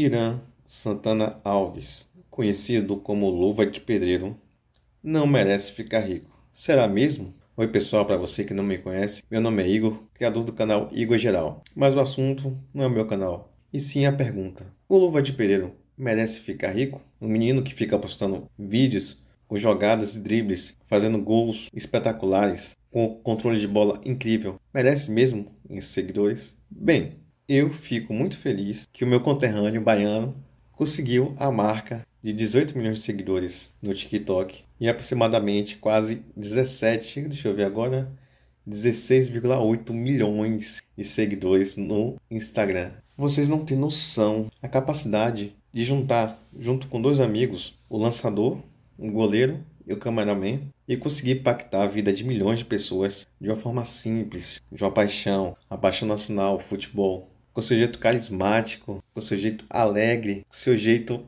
Irã Santana Alves, conhecido como Luva de Pedreiro, não merece ficar rico. Será mesmo? Oi pessoal, para você que não me conhece, meu nome é Igor, criador do canal Igor Geral. Mas o assunto não é o meu canal, e sim a pergunta: O Luva de Pedreiro merece ficar rico? Um menino que fica postando vídeos com jogadas e dribles, fazendo gols espetaculares, com controle de bola incrível, merece mesmo em seguidores? Bem, eu fico muito feliz que o meu conterrâneo baiano conseguiu a marca de 18 milhões de seguidores no TikTok e aproximadamente quase 17, deixa eu ver agora, 16,8 milhões de seguidores no Instagram. Vocês não têm noção a capacidade de juntar, junto com dois amigos, o lançador, o goleiro e o cameraman, e conseguir impactar a vida de milhões de pessoas de uma forma simples, de uma paixão, a paixão nacional, futebol, com seu jeito carismático, com seu jeito alegre, com seu jeito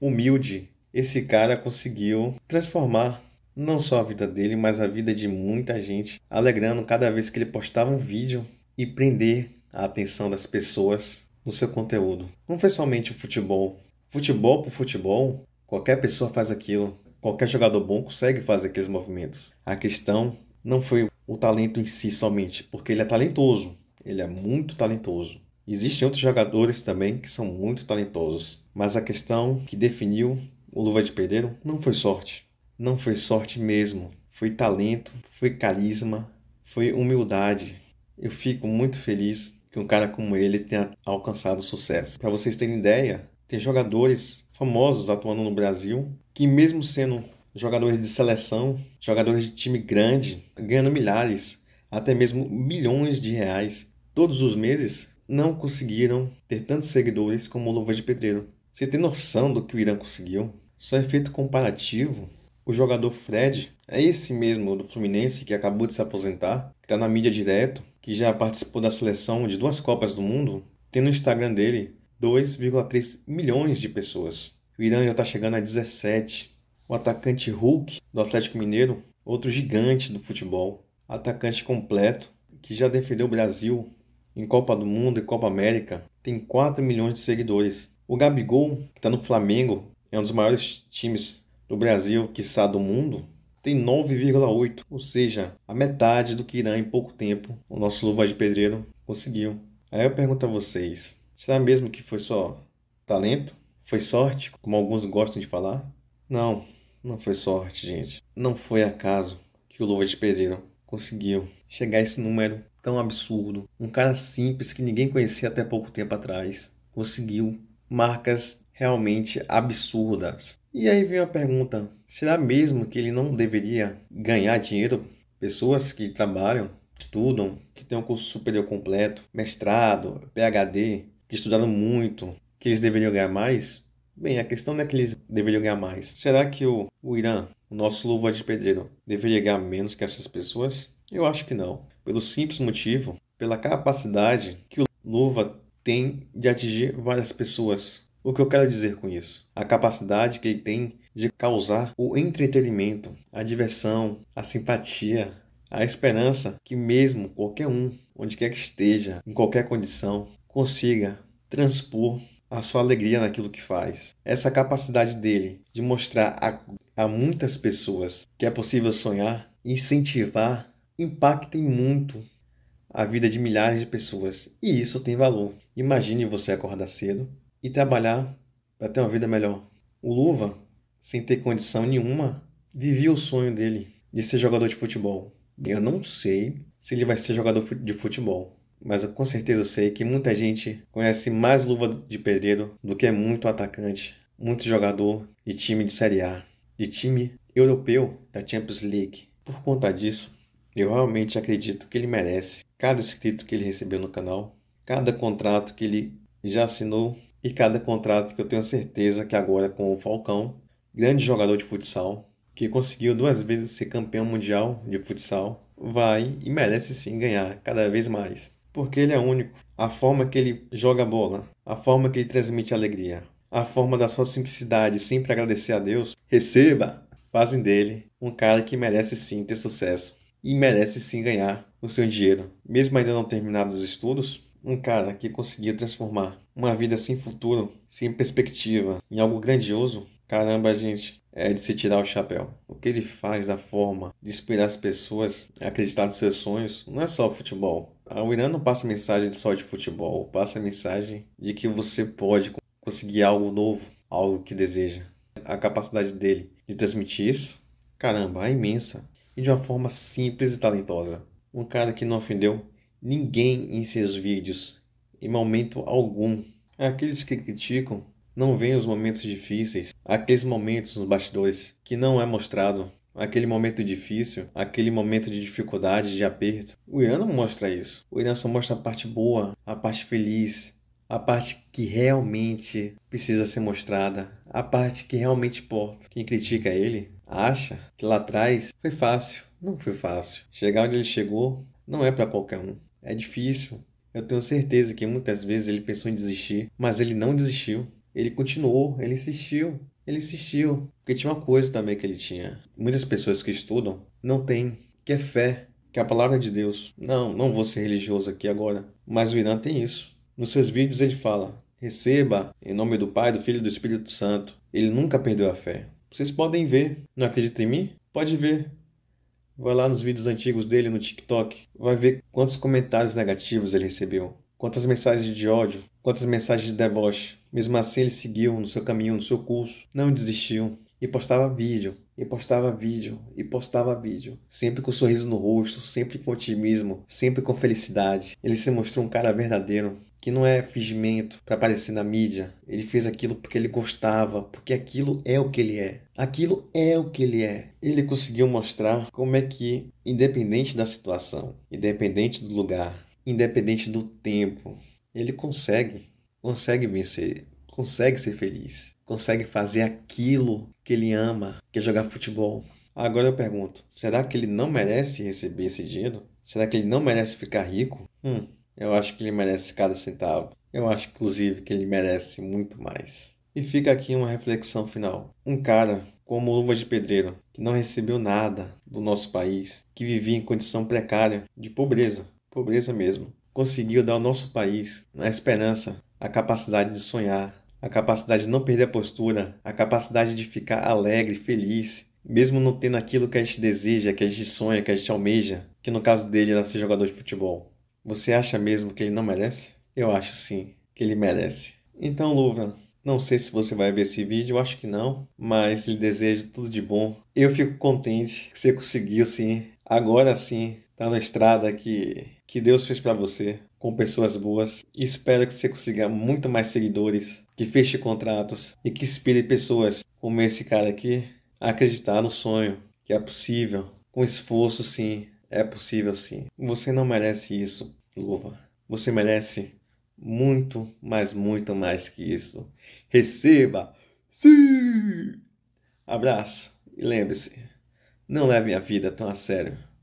humilde, esse cara conseguiu transformar não só a vida dele, mas a vida de muita gente, alegrando cada vez que ele postava um vídeo e prender a atenção das pessoas no seu conteúdo. Não foi somente o futebol. Futebol por futebol, qualquer pessoa faz aquilo. Qualquer jogador bom consegue fazer aqueles movimentos. A questão não foi o talento em si somente, porque ele é talentoso. Ele é muito talentoso. Existem outros jogadores também que são muito talentosos, mas a questão que definiu o Luva de Pedreiro não foi sorte. Não foi sorte mesmo. Foi talento, foi carisma, foi humildade. Eu fico muito feliz que um cara como ele tenha alcançado sucesso. Para vocês terem ideia, tem jogadores famosos atuando no Brasil que, mesmo sendo jogadores de seleção, jogadores de time grande, ganhando milhares, até mesmo milhões de reais, todos os meses, não conseguiram ter tantos seguidores como o Luva de Pedreiro. Você tem noção do que o Irã conseguiu? Só é feito comparativo. O jogador Fred é esse mesmo do Fluminense que acabou de se aposentar, que está na mídia direto, que já participou da seleção de duas Copas do Mundo, tem no Instagram dele 2,3 milhões de pessoas. O Irã já está chegando a 17. O atacante Hulk do Atlético Mineiro, outro gigante do futebol, atacante completo que já defendeu o Brasil em Copa do Mundo e Copa América, tem 4 milhões de seguidores. O Gabigol, que está no Flamengo, é um dos maiores times do Brasil, quiçá do mundo, tem 9,8, ou seja, a metade do que irá em pouco tempo o nosso Luva de Pedreiro conseguiu. Aí eu pergunto a vocês, será mesmo que foi só talento? Foi sorte, como alguns gostam de falar? Não, não foi sorte, gente. Não foi acaso que o Luva de Pedreiro conseguiu chegar a esse número tão absurdo. Um cara simples que ninguém conhecia até pouco tempo atrás conseguiu marcas realmente absurdas. E aí vem a pergunta: será mesmo que ele não deveria ganhar dinheiro? Pessoas que trabalham, estudam, que têm um curso superior completo, mestrado, PhD, que estudaram muito, que eles deveriam ganhar mais? Bem, a questão não é que eles deveriam ganhar mais. Será que o, o Irã, o nosso luva de pedreiro, deveria ganhar menos que essas pessoas? Eu acho que não pelo simples motivo pela capacidade que o Luva tem de atingir várias pessoas. O que eu quero dizer com isso? A capacidade que ele tem de causar o entretenimento, a diversão, a simpatia, a esperança que mesmo qualquer um, onde quer que esteja, em qualquer condição, consiga transpor a sua alegria naquilo que faz. Essa capacidade dele de mostrar a, a muitas pessoas que é possível sonhar, incentivar impactem muito a vida de milhares de pessoas. E isso tem valor. Imagine você acordar cedo e trabalhar para ter uma vida melhor. O Luva, sem ter condição nenhuma, vivia o sonho dele de ser jogador de futebol. Eu não sei se ele vai ser jogador de futebol, mas eu com certeza sei que muita gente conhece mais Luva de Pedreiro do que é muito atacante, muito jogador de time de Série A, de time europeu da Champions League. Por conta disso, eu realmente acredito que ele merece cada inscrito que ele recebeu no canal, cada contrato que ele já assinou e cada contrato que eu tenho certeza que agora com o Falcão, grande jogador de futsal, que conseguiu duas vezes ser campeão mundial de futsal, vai e merece sim ganhar cada vez mais, porque ele é único. A forma que ele joga a bola, a forma que ele transmite alegria, a forma da sua simplicidade, sempre agradecer a Deus, receba, fazem dele um cara que merece sim ter sucesso e merece sim ganhar o seu dinheiro. Mesmo ainda não terminado os estudos, um cara que conseguiu transformar uma vida sem futuro, sem perspectiva, em algo grandioso, caramba, gente, é de se tirar o chapéu. O que ele faz da forma de inspirar as pessoas a acreditar nos seus sonhos não é só futebol. O Irã não passa mensagem só de futebol, passa mensagem de que você pode conseguir algo novo, algo que deseja. A capacidade dele de transmitir isso, caramba, é imensa e de uma forma simples e talentosa. Um cara que não ofendeu ninguém em seus vídeos, em momento algum. Aqueles que criticam não veem os momentos difíceis, aqueles momentos nos bastidores que não é mostrado, aquele momento difícil, aquele momento de dificuldade, de aperto. O Ian não mostra isso. O Ian só mostra a parte boa, a parte feliz, a parte que realmente precisa ser mostrada, a parte que realmente importa. Quem critica ele acha que lá atrás foi fácil. Não foi fácil. Chegar onde ele chegou não é para qualquer um. É difícil. Eu tenho certeza que muitas vezes ele pensou em desistir, mas ele não desistiu. Ele continuou, ele insistiu, ele insistiu. Porque tinha uma coisa também que ele tinha. Muitas pessoas que estudam não têm, que é fé, que é a palavra de Deus. Não, não vou ser religioso aqui agora. Mas o Irã tem isso. Nos seus vídeos ele fala: Receba em nome do Pai, do Filho e do Espírito Santo. Ele nunca perdeu a fé. Vocês podem ver. Não acredita em mim? Pode ver. Vai lá nos vídeos antigos dele no TikTok, vai ver quantos comentários negativos ele recebeu, quantas mensagens de ódio, quantas mensagens de deboche. Mesmo assim, ele seguiu no seu caminho, no seu curso, não desistiu. E postava vídeo, e postava vídeo, e postava vídeo. Sempre com um sorriso no rosto, sempre com otimismo, sempre com felicidade. Ele se mostrou um cara verdadeiro, que não é fingimento para aparecer na mídia. Ele fez aquilo porque ele gostava, porque aquilo é o que ele é. Aquilo é o que ele é. Ele conseguiu mostrar como é que, independente da situação, independente do lugar, independente do tempo, ele consegue, consegue vencer, consegue ser feliz consegue fazer aquilo que ele ama, que é jogar futebol. Agora eu pergunto, será que ele não merece receber esse dinheiro? Será que ele não merece ficar rico? Hum, eu acho que ele merece cada centavo. Eu acho, inclusive, que ele merece muito mais. E fica aqui uma reflexão final. Um cara como Luva de Pedreiro, que não recebeu nada do nosso país, que vivia em condição precária, de pobreza, pobreza mesmo, conseguiu dar ao nosso país, na esperança, a capacidade de sonhar, a capacidade de não perder a postura, a capacidade de ficar alegre, feliz, mesmo não tendo aquilo que a gente deseja, que a gente sonha, que a gente almeja, que no caso dele era ser jogador de futebol. Você acha mesmo que ele não merece? Eu acho sim, que ele merece. Então, Luva, não sei se você vai ver esse vídeo, acho que não, mas lhe desejo tudo de bom. Eu fico contente que você conseguiu sim, agora sim, tá na estrada que, que Deus fez para você, com pessoas boas. Espero que você consiga muito mais seguidores que feche contratos e que inspire pessoas como esse cara aqui a acreditar no sonho, que é possível. Com esforço, sim, é possível, sim. Você não merece isso, Luva. Você merece muito, mas muito mais que isso. Receba! Sim! Abraço e lembre-se, não leve a vida tão a sério.